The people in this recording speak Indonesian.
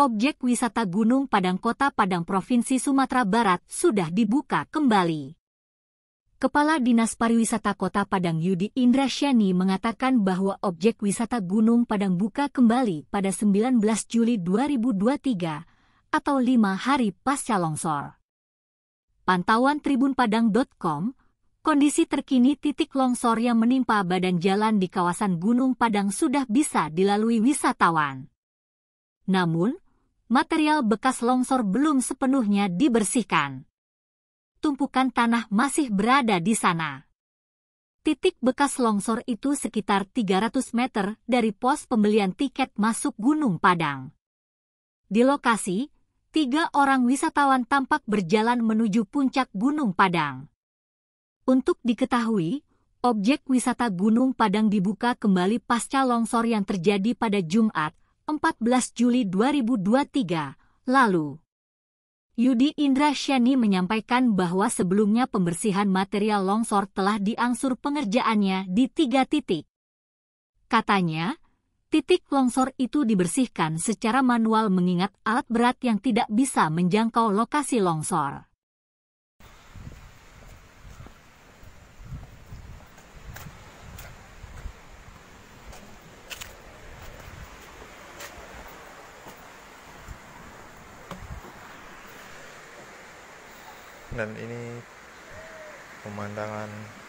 objek wisata Gunung Padang Kota Padang Provinsi Sumatera Barat sudah dibuka kembali. Kepala Dinas Pariwisata Kota Padang Yudi Indrasyani mengatakan bahwa objek wisata Gunung Padang buka kembali pada 19 Juli 2023 atau lima hari pasca longsor. Pantauan tribunpadang.com, kondisi terkini titik longsor yang menimpa badan jalan di kawasan Gunung Padang sudah bisa dilalui wisatawan. Namun, material bekas longsor belum sepenuhnya dibersihkan. Tumpukan tanah masih berada di sana. Titik bekas longsor itu sekitar 300 meter dari pos pembelian tiket masuk Gunung Padang. Di lokasi, tiga orang wisatawan tampak berjalan menuju puncak Gunung Padang. Untuk diketahui, objek wisata Gunung Padang dibuka kembali pasca longsor yang terjadi pada Jumat, 14 Juli 2023 lalu. Yudi Indra Syani menyampaikan bahwa sebelumnya pembersihan material longsor telah diangsur pengerjaannya di tiga titik. Katanya, titik longsor itu dibersihkan secara manual mengingat alat berat yang tidak bisa menjangkau lokasi longsor. dan ini pemandangan